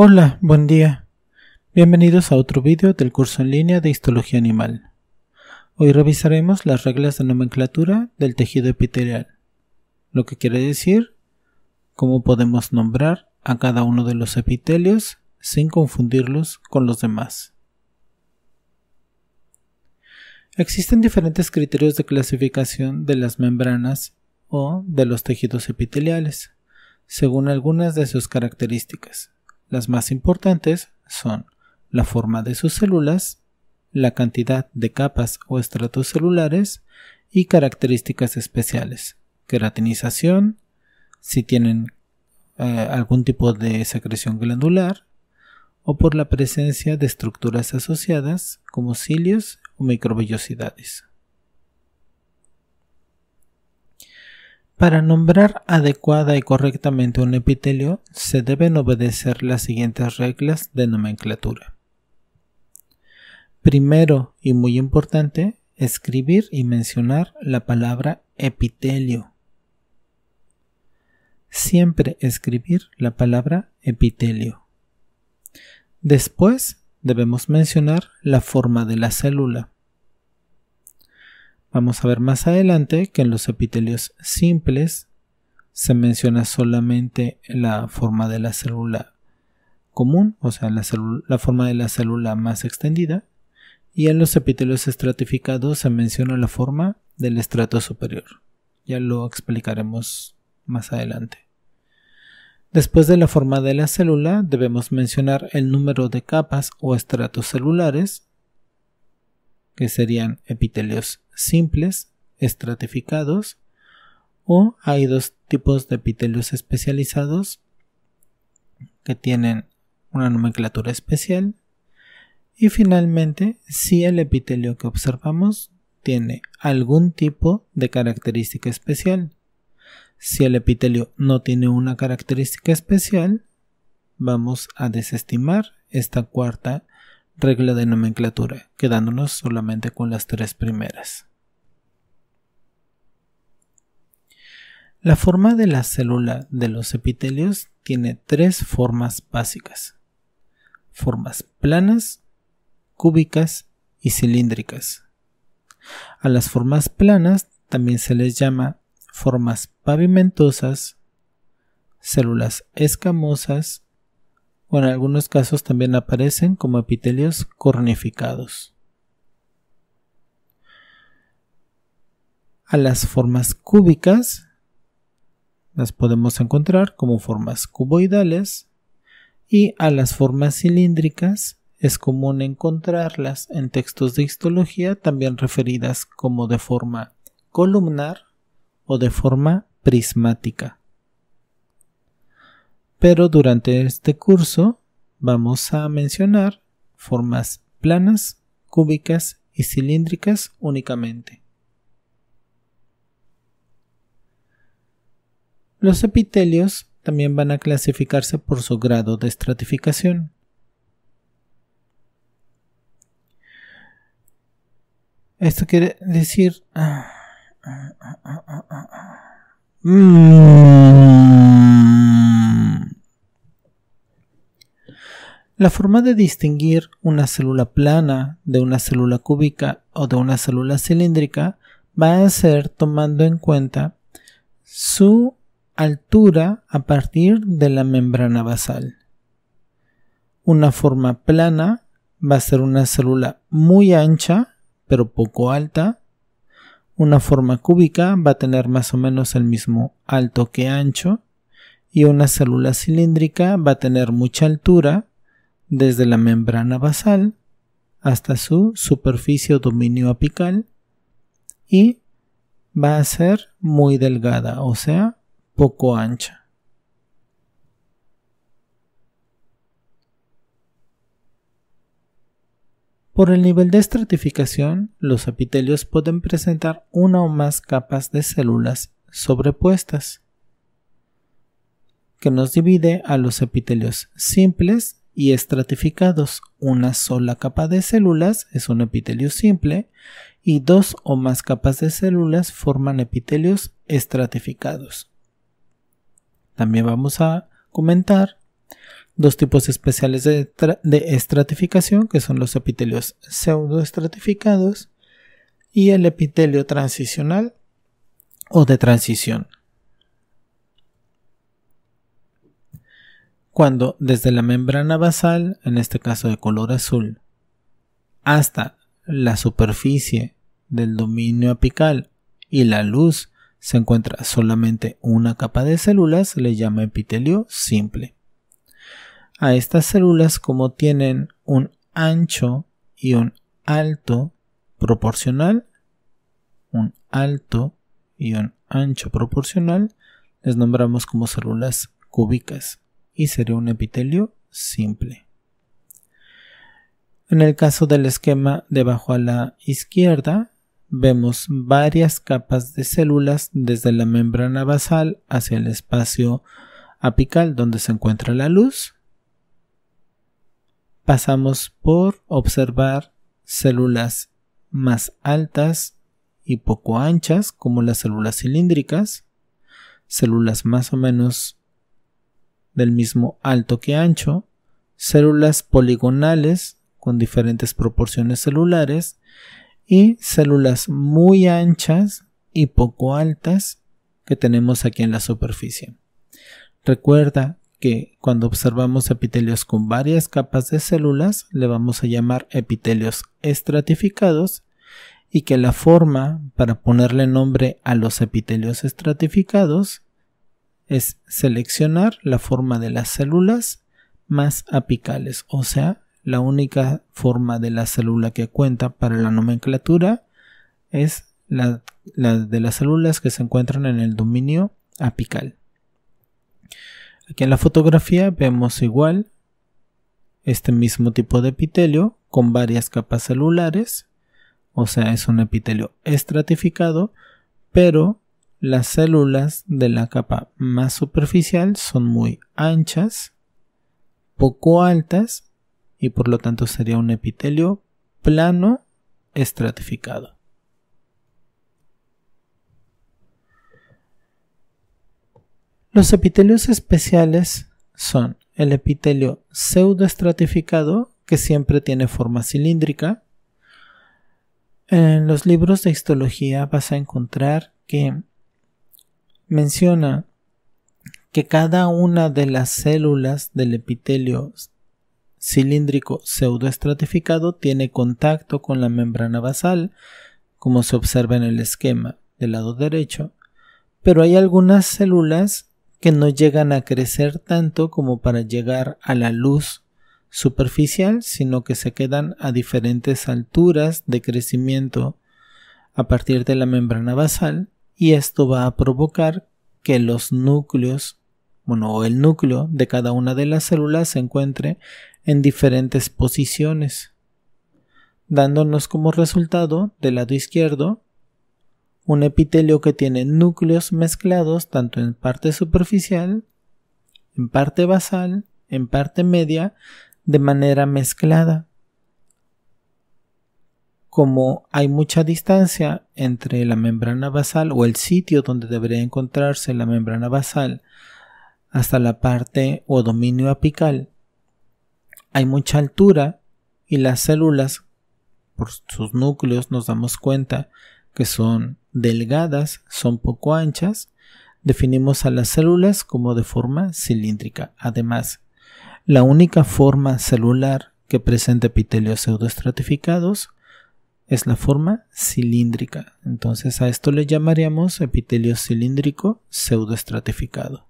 Hola, buen día. Bienvenidos a otro vídeo del curso en línea de Histología Animal. Hoy revisaremos las reglas de nomenclatura del tejido epitelial, lo que quiere decir cómo podemos nombrar a cada uno de los epitelios sin confundirlos con los demás. Existen diferentes criterios de clasificación de las membranas o de los tejidos epiteliales, según algunas de sus características. Las más importantes son la forma de sus células, la cantidad de capas o estratos celulares y características especiales, queratinización, si tienen eh, algún tipo de secreción glandular o por la presencia de estructuras asociadas como cilios o microvellosidades. Para nombrar adecuada y correctamente un epitelio, se deben obedecer las siguientes reglas de nomenclatura. Primero y muy importante, escribir y mencionar la palabra epitelio. Siempre escribir la palabra epitelio. Después debemos mencionar la forma de la célula. Vamos a ver más adelante que en los epitelios simples se menciona solamente la forma de la célula común, o sea, la, forma de la célula más extendida, y en los epitelios estratificados se menciona la forma del estrato superior. Ya lo explicaremos más adelante. Después de la forma de la célula, debemos mencionar el número de capas o estratos celulares, que serían epitelios simples, estratificados, o hay dos tipos de epitelios especializados que tienen una nomenclatura especial. Y finalmente, si el epitelio que observamos tiene algún tipo de característica especial. Si el epitelio no tiene una característica especial, vamos a desestimar esta cuarta regla de nomenclatura, quedándonos solamente con las tres primeras. La forma de la célula de los epitelios tiene tres formas básicas. Formas planas, cúbicas y cilíndricas. A las formas planas también se les llama formas pavimentosas, células escamosas o en algunos casos también aparecen como epitelios cornificados. A las formas cúbicas las podemos encontrar como formas cuboidales y a las formas cilíndricas es común encontrarlas en textos de histología también referidas como de forma columnar o de forma prismática. Pero durante este curso vamos a mencionar formas planas, cúbicas y cilíndricas únicamente. Los epitelios también van a clasificarse por su grado de estratificación. Esto quiere decir... La forma de distinguir una célula plana de una célula cúbica o de una célula cilíndrica va a ser tomando en cuenta su altura a partir de la membrana basal. Una forma plana va a ser una célula muy ancha, pero poco alta. Una forma cúbica va a tener más o menos el mismo alto que ancho. Y una célula cilíndrica va a tener mucha altura desde la membrana basal hasta su superficie o dominio apical y va a ser muy delgada, o sea, poco ancha. Por el nivel de estratificación, los epitelios pueden presentar una o más capas de células sobrepuestas, que nos divide a los epitelios simples y estratificados. Una sola capa de células es un epitelio simple y dos o más capas de células forman epitelios estratificados. También vamos a comentar dos tipos especiales de, estratificación, que son los epitelios pseudoestratificados y el epitelio transicional o de transición. Cuando desde la membrana basal, en este caso de color azul, hasta la superficie del dominio apical y la luz se encuentra solamente una capa de células, se le llama epitelio simple. A estas células, como tienen un ancho y un alto proporcional, un alto y un ancho proporcional, les nombramos como células cúbicas y sería un epitelio simple. En el caso del esquema debajo a la izquierda, vemos varias capas de células desde la membrana basal hacia el espacio apical donde se encuentra la luz. Pasamos por observar células más altas y poco anchas como las células cilíndricas, células más o menos del mismo alto que ancho, células poligonales con diferentes proporciones celulares y células muy anchas y poco altas que tenemos aquí en la superficie. Recuerda que cuando observamos epitelios con varias capas de células le vamos a llamar epitelios estratificados y que la forma para ponerle nombre a los epitelios estratificados es seleccionar la forma de las células más apicales, o sea, la única forma de la célula que cuenta para la nomenclatura es la, de las células que se encuentran en el dominio apical. Aquí en la fotografía vemos igual este mismo tipo de epitelio con varias capas celulares, o sea, es un epitelio estratificado, pero las células de la capa más superficial son muy anchas, poco altas y por lo tanto sería un epitelio plano estratificado. Los epitelios especiales son el epitelio pseudoestratificado, que siempre tiene forma cilíndrica. En los libros de histología vas a encontrar que menciona que cada una de las células del epitelio cilíndrico pseudoestratificado tiene contacto con la membrana basal, como se observa en el esquema del lado derecho, pero hay algunas células que no llegan a crecer tanto como para llegar a la luz superficial, sino que se quedan a diferentes alturas de crecimiento a partir de la membrana basal y esto va a provocar que los núcleos, bueno, el núcleo de cada una de las células se encuentre en diferentes posiciones, dándonos como resultado del lado izquierdo un epitelio que tiene núcleos mezclados tanto en parte superficial, en parte basal, en parte media, de manera mezclada. Como hay mucha distancia entre la membrana basal o el sitio donde debería encontrarse la membrana basal hasta la parte o dominio apical, hay mucha altura y las células, por sus núcleos, nos damos cuenta que son delgadas, son poco anchas. Definimos a las células como de forma cilíndrica. Además, la única forma celular que presenta epitelios pseudoestratificados es la forma cilíndrica. Entonces a esto le llamaríamos epitelio cilíndrico pseudoestratificado.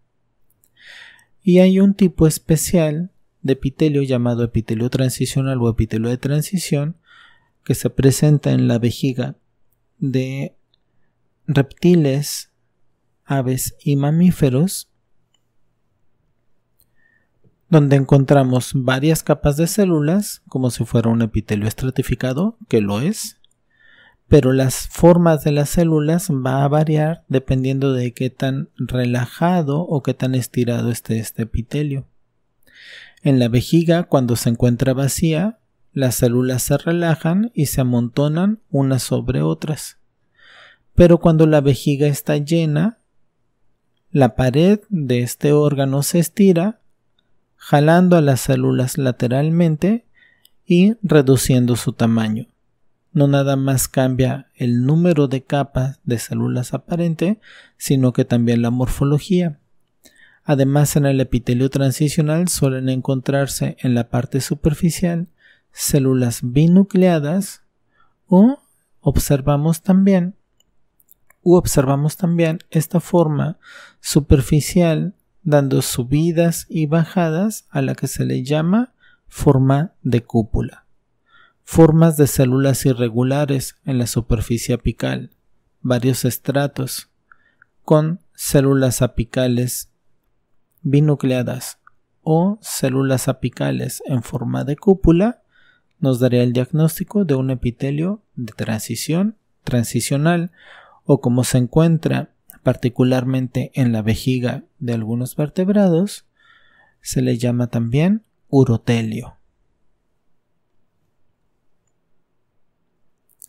Y hay un tipo especial de epitelio llamado epitelio transicional o epitelio de transición que se presenta en la vejiga de reptiles, aves y mamíferos, donde encontramos varias capas de células, como si fuera un epitelio estratificado, que lo es, pero las formas de las células va a variar dependiendo de qué tan relajado o qué tan estirado esté este epitelio. En la vejiga, cuando se encuentra vacía, las células se relajan y se amontonan unas sobre otras. Pero cuando la vejiga está llena, la pared de este órgano se estira, jalando a las células lateralmente y reduciendo su tamaño. No nada más cambia el número de capas de células aparente, sino que también la morfología. Además, en el epitelio transicional suelen encontrarse en la parte superficial células binucleadas o observamos también observamos también esta forma superficial dando subidas y bajadas a la que se le llama forma de cúpula. Formas de células irregulares en la superficie apical, varios estratos, con células apicales binucleadas o células apicales en forma de cúpula nos daría el diagnóstico de un epitelio de transición transicional o como se encuentra particularmente en la vejiga de algunos vertebrados, se le llama también urotelio.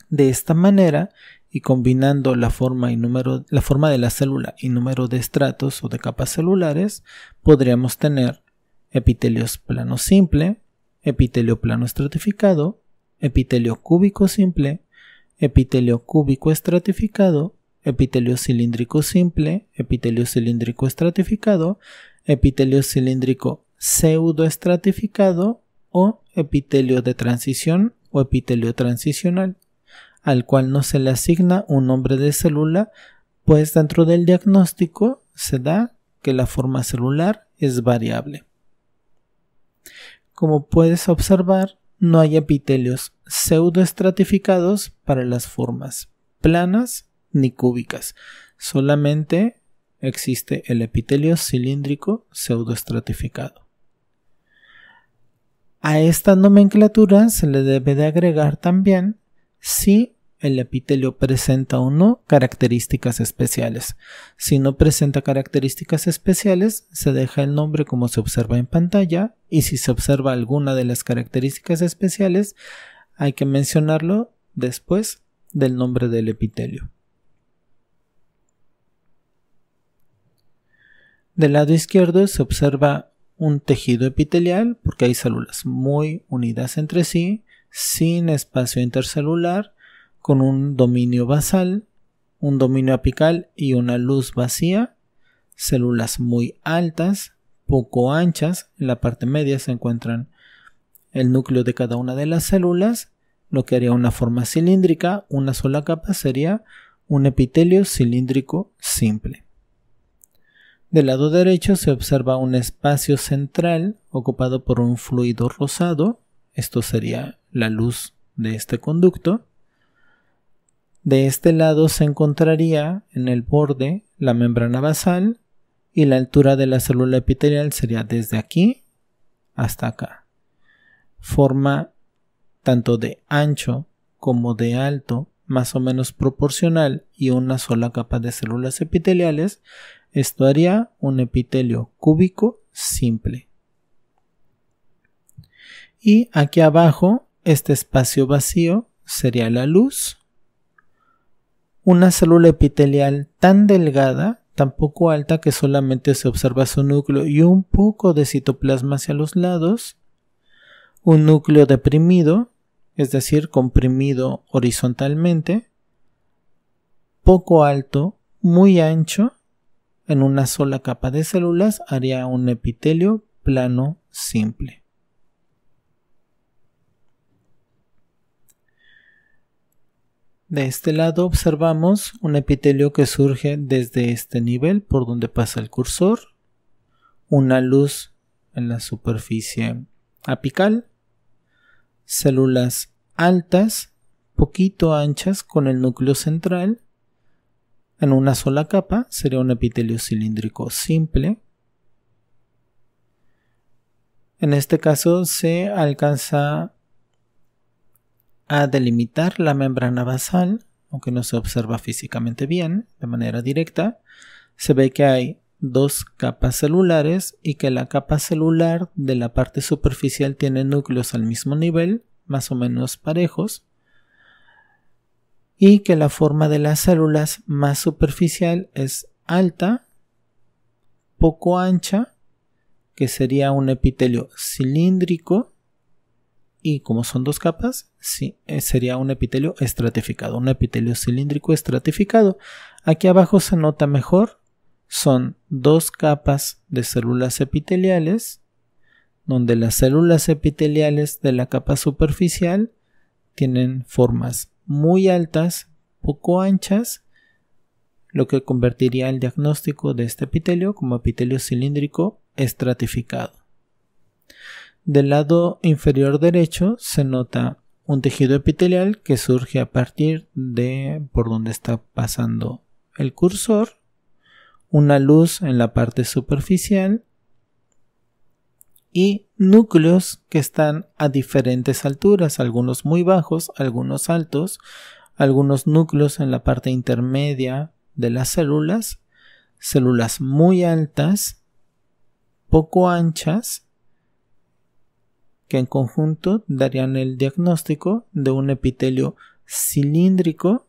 De esta manera y combinando la forma, y número, la forma de la célula y número de estratos o de capas celulares, podríamos tener epitelio plano simple, epitelio plano estratificado, epitelio cúbico simple, epitelio cúbico estratificado, epitelio cilíndrico simple, epitelio cilíndrico estratificado, epitelio cilíndrico pseudoestratificado o epitelio de transición o epitelio transicional al cual no se le asigna un nombre de célula, pues dentro del diagnóstico se da que la forma celular es variable. Como puedes observar, no hay epitelios pseudoestratificados para las formas planas ni cúbicas, solamente existe el epitelio cilíndrico pseudoestratificado. A esta nomenclatura se le debe de agregar también si el epitelio presenta o no características especiales. Si no presenta características especiales, se deja el nombre como se observa en pantalla y si se observa alguna de las características especiales, hay que mencionarlo después del nombre del epitelio. Del lado izquierdo se observa un tejido epitelial porque hay células muy unidas entre sí sin espacio intercelular, con un dominio basal, un dominio apical y una luz vacía, células muy altas, poco anchas, en la parte media se encuentran el núcleo de cada una de las células, lo que haría una forma cilíndrica, una sola capa sería un epitelio cilíndrico simple. Del lado derecho se observa un espacio central ocupado por un fluido rosado, esto sería la luz de este conducto. De este lado se encontraría en el borde la membrana basal y la altura de la célula epitelial sería desde aquí hasta acá. Forma tanto de ancho como de alto más o menos proporcional y una sola capa de células epiteliales, esto haría un epitelio cúbico simple. Y aquí abajo, este espacio vacío sería la luz. Una célula epitelial tan delgada, tan poco alta que solamente se observa su núcleo y un poco de citoplasma hacia los lados. Un núcleo deprimido, es decir, comprimido horizontalmente. Poco alto, muy ancho. En una sola capa de células haría un epitelio plano simple. De este lado observamos un epitelio que surge desde este nivel por donde pasa el cursor, una luz en la superficie apical, células altas, poquito anchas con el núcleo central, en una sola capa sería un epitelio cilíndrico simple. En este caso se alcanza a delimitar la membrana basal, aunque no se observa físicamente bien, de manera directa, se ve que hay dos capas celulares y que la capa celular de la parte superficial tiene núcleos al mismo nivel, más o menos parejos, y que la forma de las células más superficial es alta, poco ancha, que sería un epitelio cilíndrico, y como son dos capas, sí, eh, sería un epitelio estratificado, un epitelio cilíndrico estratificado. Aquí abajo se nota mejor, son dos capas de células epiteliales, donde las células epiteliales de la capa superficial tienen formas muy altas, poco anchas, lo que convertiría el diagnóstico de este epitelio como epitelio cilíndrico estratificado. Del lado inferior derecho se nota un tejido epitelial que surge a partir de por donde está pasando el cursor, una luz en la parte superficial y núcleos que están a diferentes alturas, algunos muy bajos, algunos altos, algunos núcleos en la parte intermedia de las células, células muy altas, poco anchas que en conjunto darían el diagnóstico de un epitelio cilíndrico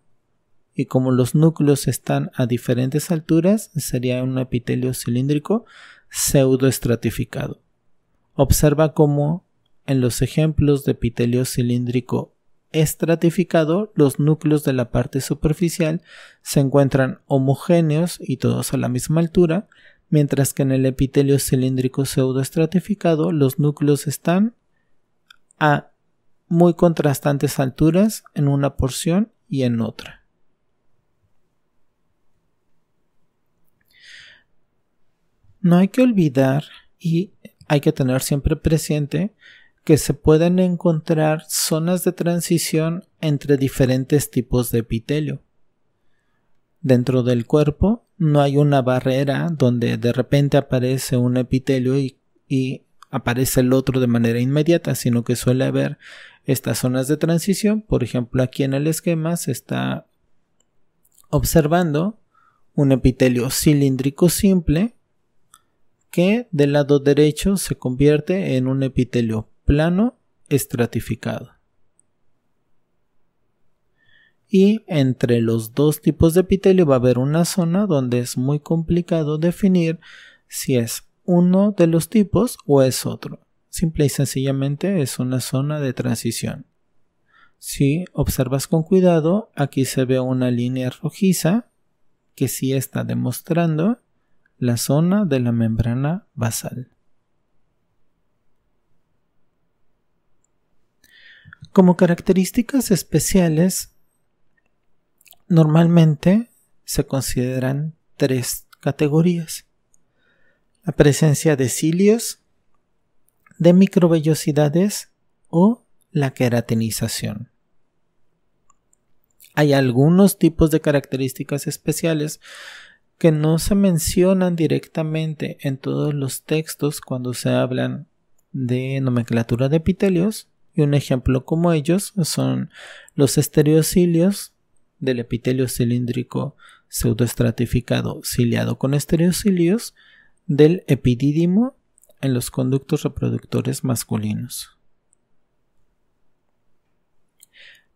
y como los núcleos están a diferentes alturas, sería un epitelio cilíndrico pseudoestratificado. Observa cómo en los ejemplos de epitelio cilíndrico estratificado, los núcleos de la parte superficial se encuentran homogéneos y todos a la misma altura, mientras que en el epitelio cilíndrico pseudoestratificado los núcleos están a muy contrastantes alturas en una porción y en otra. No hay que olvidar y hay que tener siempre presente que se pueden encontrar zonas de transición entre diferentes tipos de epitelio. Dentro del cuerpo no hay una barrera donde de repente aparece un epitelio y, y aparece el otro de manera inmediata, sino que suele haber estas zonas de transición. Por ejemplo, aquí en el esquema se está observando un epitelio cilíndrico simple que del lado derecho se convierte en un epitelio plano estratificado. Y entre los dos tipos de epitelio va a haber una zona donde es muy complicado definir si es uno de los tipos o es otro. Simple y sencillamente es una zona de transición. Si observas con cuidado, aquí se ve una línea rojiza que sí está demostrando la zona de la membrana basal. Como características especiales, normalmente se consideran tres categorías presencia de cilios, de microvellosidades o la queratinización. Hay algunos tipos de características especiales que no se mencionan directamente en todos los textos cuando se hablan de nomenclatura de epitelios y un ejemplo como ellos son los estereocilios del epitelio cilíndrico pseudoestratificado ciliado con estereocilios del epidídimo en los conductos reproductores masculinos.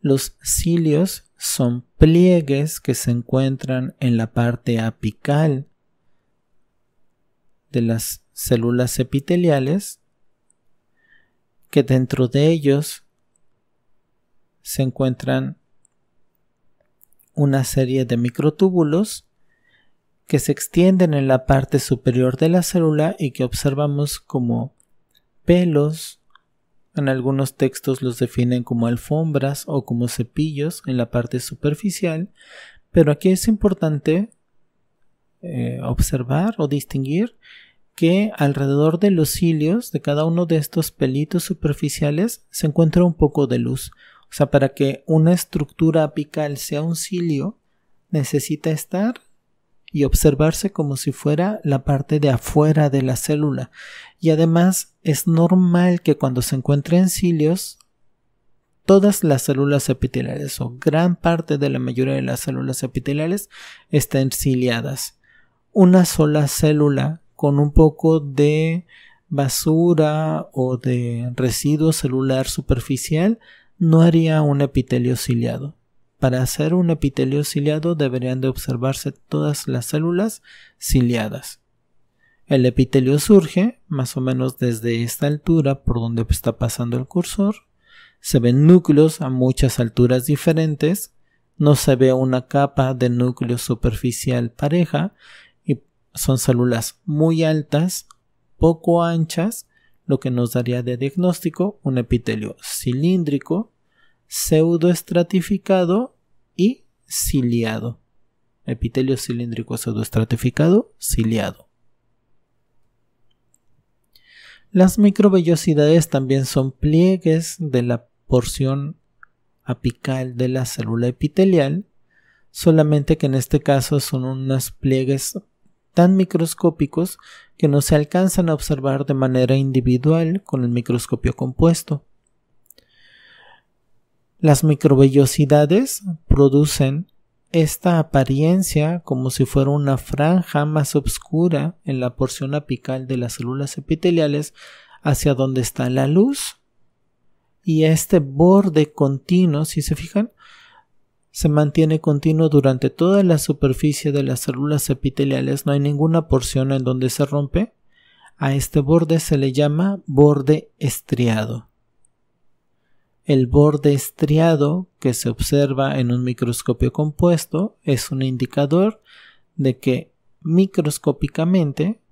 Los cilios son pliegues que se encuentran en la parte apical de las células epiteliales, que dentro de ellos se encuentran una serie de microtúbulos que se extienden en la parte superior de la célula y que observamos como pelos, en algunos textos los definen como alfombras o como cepillos en la parte superficial, pero aquí es importante eh, observar o distinguir que alrededor de los cilios de cada uno de estos pelitos superficiales se encuentra un poco de luz. O sea, para que una estructura apical sea un cilio, necesita estar y observarse como si fuera la parte de afuera de la célula. Y además es normal que cuando se encuentren cilios, todas las células epiteliales o gran parte de la mayoría de las células epiteliales estén ciliadas. Una sola célula con un poco de basura o de residuo celular superficial no haría un epitelio ciliado. Para hacer un epitelio ciliado deberían de observarse todas las células ciliadas. El epitelio surge más o menos desde esta altura por donde está pasando el cursor. Se ven núcleos a muchas alturas diferentes. No se ve una capa de núcleo superficial pareja y son células muy altas, poco anchas, lo que nos daría de diagnóstico un epitelio cilíndrico, pseudoestratificado y ciliado. Epitelio cilíndrico pseudoestratificado, ciliado. Las microvellosidades también son pliegues de la porción apical de la célula epitelial, solamente que en este caso son unos pliegues tan microscópicos que no se alcanzan a observar de manera individual con el microscopio compuesto. Las microvellosidades producen esta apariencia como si fuera una franja más oscura en la porción apical de las células epiteliales hacia donde está la luz. Y este borde continuo, si se fijan, se mantiene continuo durante toda la superficie de las células epiteliales, no hay ninguna porción en donde se rompe. A este borde se le llama borde estriado. El borde estriado que se observa en un microscopio compuesto es un indicador de que microscópicamente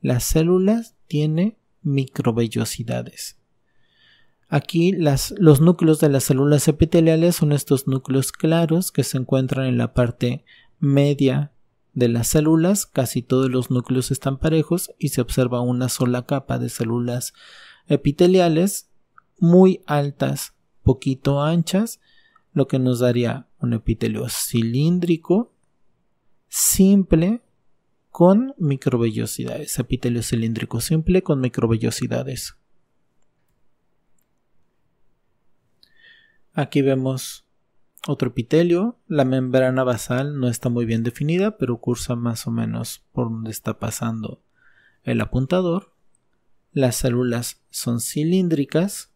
las células tienen microvellosidades. Aquí los núcleos de las células epiteliales son estos núcleos claros que se encuentran en la parte media de las células. Casi todos los núcleos están parejos y se observa una sola capa de células epiteliales muy altas, poquito anchas, lo que nos daría un epitelio cilíndrico, simple, con microvellosidades. Epitelio cilíndrico simple con microvellosidades. Aquí vemos otro epitelio. La membrana basal no está muy bien definida, pero cursa más o menos por donde está pasando el apuntador. Las células son cilíndricas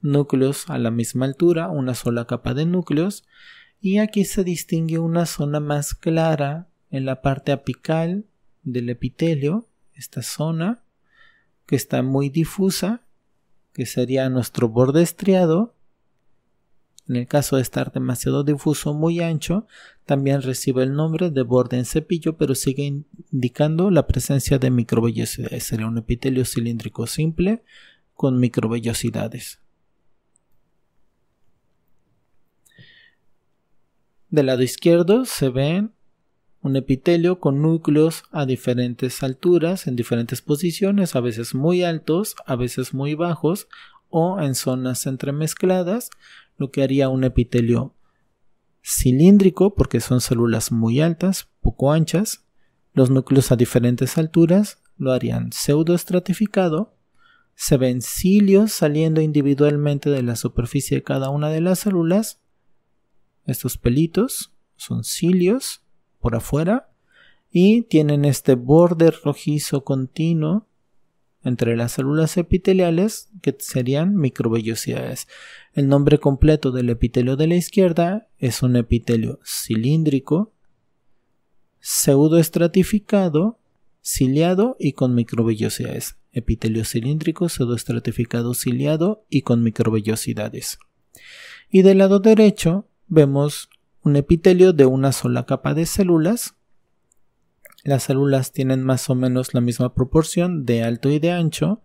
núcleos a la misma altura, una sola capa de núcleos, y aquí se distingue una zona más clara en la parte apical del epitelio, esta zona que está muy difusa, que sería nuestro borde estriado. En el caso de estar demasiado difuso, muy ancho, también recibe el nombre de borde en cepillo, pero sigue indicando la presencia de microvellosidades. Sería un epitelio cilíndrico simple con microvellosidades. Del lado izquierdo se ven un epitelio con núcleos a diferentes alturas, en diferentes posiciones, a veces muy altos, a veces muy bajos o en zonas entremezcladas, lo que haría un epitelio cilíndrico porque son células muy altas, poco anchas, los núcleos a diferentes alturas lo harían pseudoestratificado, se ven cilios saliendo individualmente de la superficie de cada una de las células, estos pelitos son cilios por afuera y tienen este borde rojizo continuo entre las células epiteliales que serían microvellosidades. El nombre completo del epitelio de la izquierda es un epitelio cilíndrico, pseudoestratificado, ciliado y con microvellosidades. Epitelio cilíndrico, pseudoestratificado, ciliado y con microvellosidades. Y del lado derecho vemos un epitelio de una sola capa de células. Las células tienen más o menos la misma proporción de alto y de ancho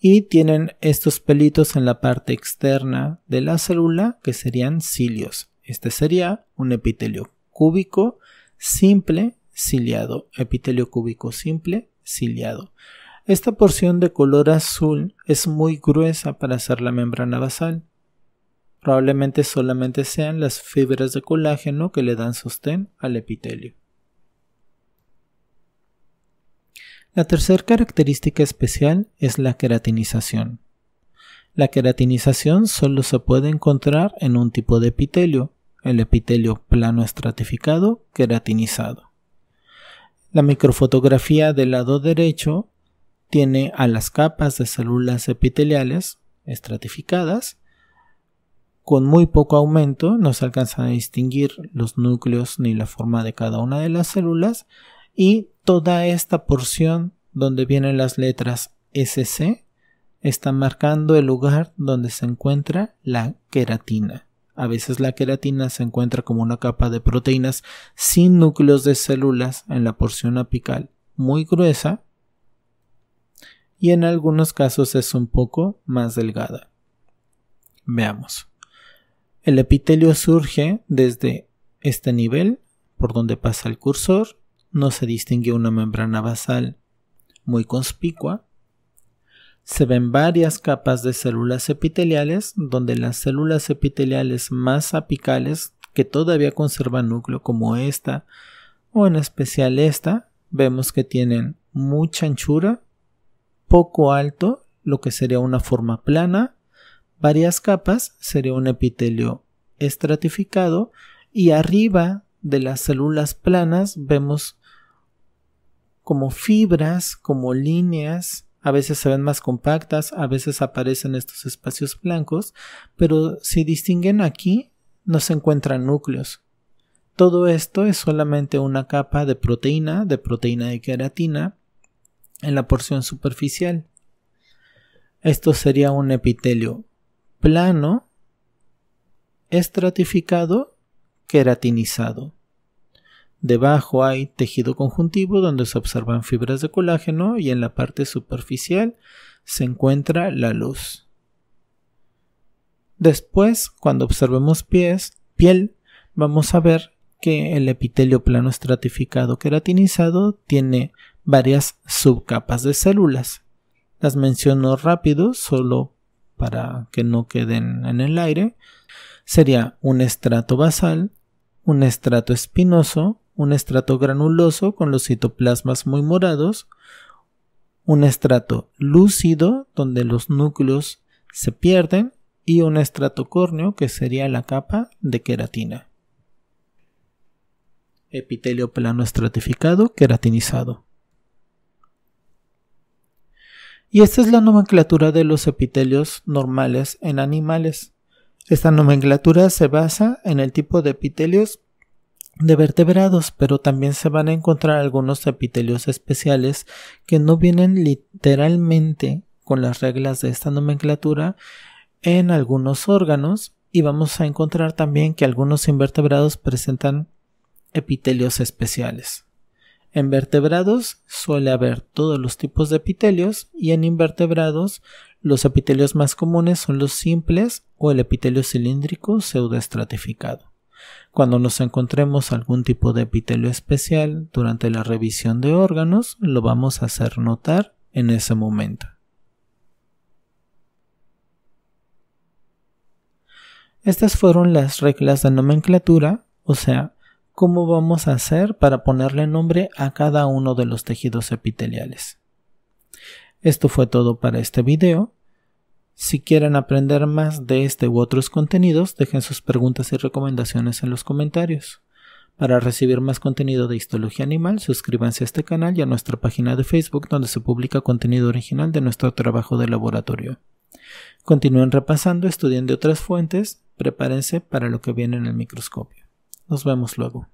y tienen estos pelitos en la parte externa de la célula que serían cilios. Este sería un epitelio cúbico simple ciliado, epitelio cúbico simple ciliado. Esta porción de color azul es muy gruesa para hacer la membrana basal Probablemente solamente sean las fibras de colágeno que le dan sostén al epitelio. La tercera característica especial es la queratinización. La queratinización solo se puede encontrar en un tipo de epitelio, el epitelio plano estratificado queratinizado. La microfotografía del lado derecho tiene a las capas de células epiteliales estratificadas con muy poco aumento no se alcanzan a distinguir los núcleos ni la forma de cada una de las células y toda esta porción donde vienen las letras SC está marcando el lugar donde se encuentra la queratina. A veces la queratina se encuentra como una capa de proteínas sin núcleos de células en la porción apical muy gruesa y en algunos casos es un poco más delgada. Veamos. El epitelio surge desde este nivel, por donde pasa el cursor, no se distingue una membrana basal muy conspicua. Se ven varias capas de células epiteliales, donde las células epiteliales más apicales, que todavía conservan núcleo como esta, o en especial esta, vemos que tienen mucha anchura, poco alto, lo que sería una forma plana, Varias capas sería un epitelio estratificado y arriba de las células planas vemos como fibras, como líneas, a veces se ven más compactas, a veces aparecen estos espacios blancos, pero si distinguen aquí, no se encuentran núcleos. Todo esto es solamente una capa de proteína, de proteína de queratina, en la porción superficial. Esto sería un epitelio plano, estratificado, queratinizado. Debajo hay tejido conjuntivo donde se observan fibras de colágeno y en la parte superficial se encuentra la luz. Después, cuando observemos pies, piel, vamos a ver que el epitelio plano estratificado queratinizado tiene varias subcapas de células. Las menciono rápido solo para que no queden en el aire, sería un estrato basal, un estrato espinoso, un estrato granuloso con los citoplasmas muy morados, un estrato lúcido donde los núcleos se pierden y un estrato córneo que sería la capa de queratina. Epitelio plano estratificado queratinizado y esta es la nomenclatura de los epitelios normales en animales. Esta nomenclatura se basa en el tipo de epitelios de vertebrados, pero también se van a encontrar algunos epitelios especiales que no vienen literalmente con las reglas de esta nomenclatura en algunos órganos y vamos a encontrar también que algunos invertebrados presentan epitelios especiales. En vertebrados suele haber todos los tipos de epitelios y en invertebrados los epitelios más comunes son los simples o el epitelio cilíndrico pseudoestratificado. Cuando nos encontremos algún tipo de epitelio especial durante la revisión de órganos, lo vamos a hacer notar en ese momento. Estas fueron las reglas de nomenclatura, o sea, cómo vamos a hacer para ponerle nombre a cada uno de los tejidos epiteliales. Esto fue todo para este video. Si quieren aprender más de este u otros contenidos, dejen sus preguntas y recomendaciones en los comentarios. Para recibir más contenido de Histología Animal, suscríbanse a este canal y a nuestra página de Facebook donde se publica contenido original de nuestro trabajo de laboratorio. Continúen repasando, estudiando otras fuentes, prepárense para lo que viene en el microscopio. Nos vemos luego.